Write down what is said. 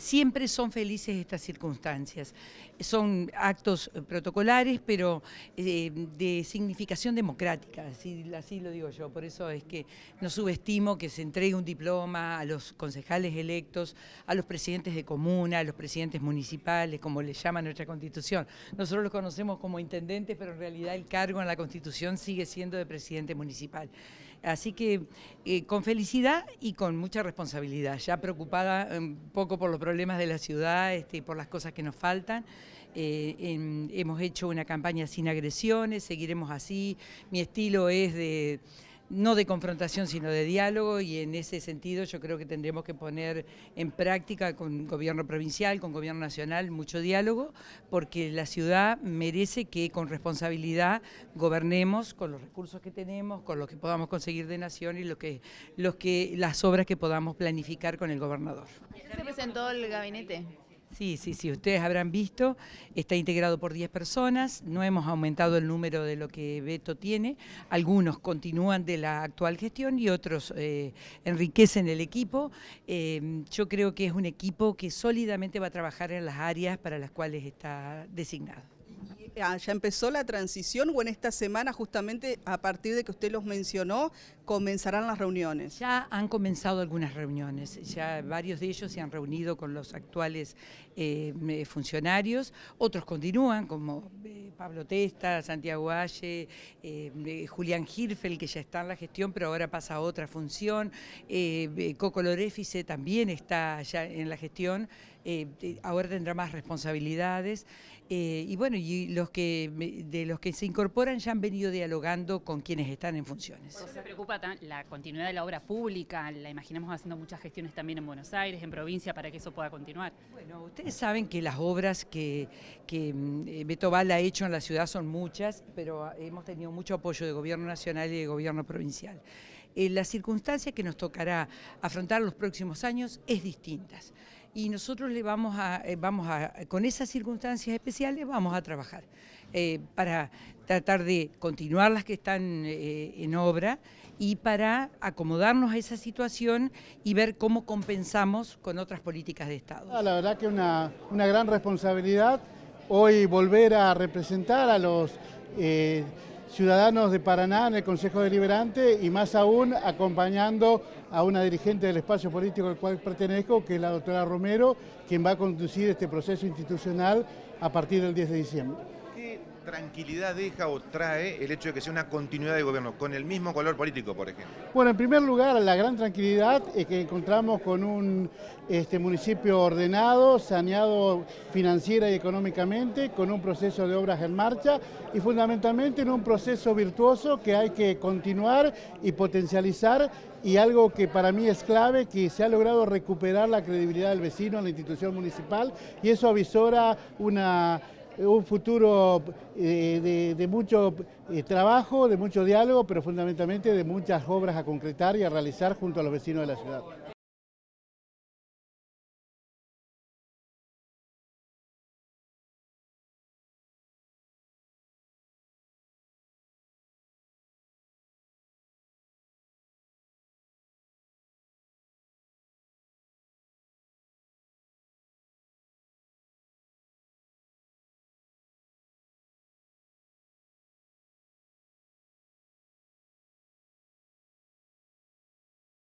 siempre son felices estas circunstancias. Son actos eh, protocolares, pero eh, de significación democrática, así, lo digo yo. Por eso es que no subestimo que se entregue un diploma a los concejales electos, a los presidentes de comuna, a los presidentes municipales, como le llama nuestra constitución. Nosotros los conocemos como intendentes, pero en realidad el cargo en la constitución sigue siendo de presidente municipal. Así que eh, con felicidad y con mucha responsabilidad, ya preocupada eh, un poco por los problemas de la ciudad, este, por las cosas que nos faltan. Eh, hemos hecho una campaña sin agresiones, seguiremos así. Mi estilo es de no de confrontación, sino de diálogo y en ese sentido yo creo que tendremos que poner en práctica con gobierno provincial, con gobierno nacional, mucho diálogo, porque la ciudad merece que con responsabilidad gobernemos con los recursos que tenemos, con lo que podamos conseguir de nación y lo que, los que, las obras que podamos planificar con el gobernador. ¿Se presentó el gabinete? Sí, sí, sí, ustedes habrán visto, está integrado por 10 personas, no hemos aumentado el número de lo que Beto tiene, algunos continúan de la actual gestión y otros eh, enriquecen el equipo. Eh, yo creo que es un equipo que sólidamente va a trabajar en las áreas para las cuales está designado. Ah, ya empezó la transición o en esta semana justamente a partir de que usted los mencionó comenzarán las reuniones? Ya han comenzado algunas reuniones, ya varios de ellos se han reunido con los actuales eh, funcionarios, otros continúan como eh, Pablo Testa, Santiago Valle, eh, Julián Girfel que ya está en la gestión pero ahora pasa a otra función, Coco Lorefice también está ya en la gestión, eh, ahora tendrá más responsabilidades. Eh, y bueno, y los que de los que se incorporan ya han venido dialogando con quienes están en funciones. se preocupa la continuidad de la obra pública, la imaginamos haciendo muchas gestiones también en Buenos Aires, en provincia, para que eso pueda continuar. Bueno, ustedes saben que las obras que, que mm, eh, Beto ha hecho en la ciudad son muchas, pero ah, hemos tenido mucho apoyo de gobierno nacional y de gobierno provincial. Las la circunstancia que nos tocará afrontar los próximos años es distintas y nosotros le vamos a, eh, vamos a, con esas circunstancias especiales vamos a trabajar eh, para tratar de continuar las que están eh, en obra y para acomodarnos a esa situación y ver cómo compensamos con otras políticas de Estado. Ah, la verdad que una, una gran responsabilidad hoy volver a representar a los ciudadanos de Paraná en el Consejo Deliberante y más aún acompañando a una dirigente del espacio político al cual pertenezco, que es la doctora Romero, quien va a conducir este proceso institucional a partir del 10 de diciembre tranquilidad deja o trae el hecho de que sea una continuidad de gobierno, con el mismo color político, por ejemplo? Bueno, en primer lugar, la gran tranquilidad es que encontramos con un este, municipio ordenado, saneado financiera y económicamente, con un proceso de obras en marcha y fundamentalmente en un proceso virtuoso que hay que continuar y potencializar y algo que para mí es clave, que se ha logrado recuperar la credibilidad del vecino en la institución municipal y eso avisora una eh, un futuro eh, de, mucho eh, trabajo, de mucho diálogo, pero fundamentalmente de muchas obras a concretar y a realizar junto a los vecinos de la ciudad.